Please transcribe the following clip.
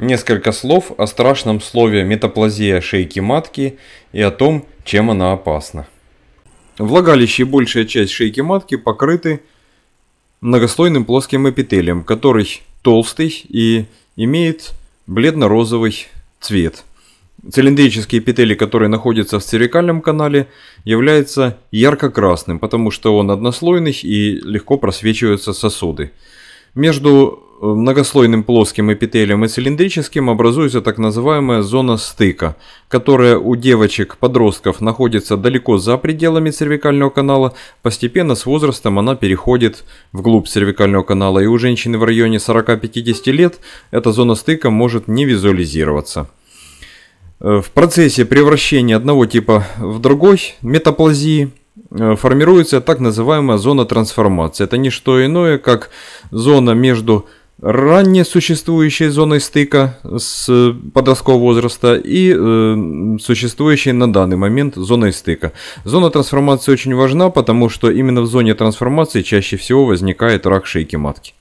Несколько слов о страшном слове метаплазия шейки матки и о том, чем она опасна. Влагалище и большая часть шейки матки покрыты многослойным плоским эпителием, который толстый и имеет бледно-розовый цвет. Цилиндрический эпителий, который находится в цервикальном канале, является ярко-красным, потому что он однослойный и легко просвечиваются сосуды. Между многослойным плоским эпителием и цилиндрическим образуется так называемая зона стыка, которая у девочек-подростков находится далеко за пределами цервикального канала, постепенно с возрастом она переходит вглубь цервикального канала, и у женщины в районе 40-50 лет эта зона стыка может не визуализироваться. Э, в процессе превращения одного типа в другой метаплазии э, формируется так называемая зона трансформации. Это не что иное, как зона между ранне существующей зоной стыка с э, подросткового возраста и э, существующей на данный момент зоной стыка. Зона трансформации очень важна, потому что именно в зоне трансформации чаще всего возникает рак шейки матки.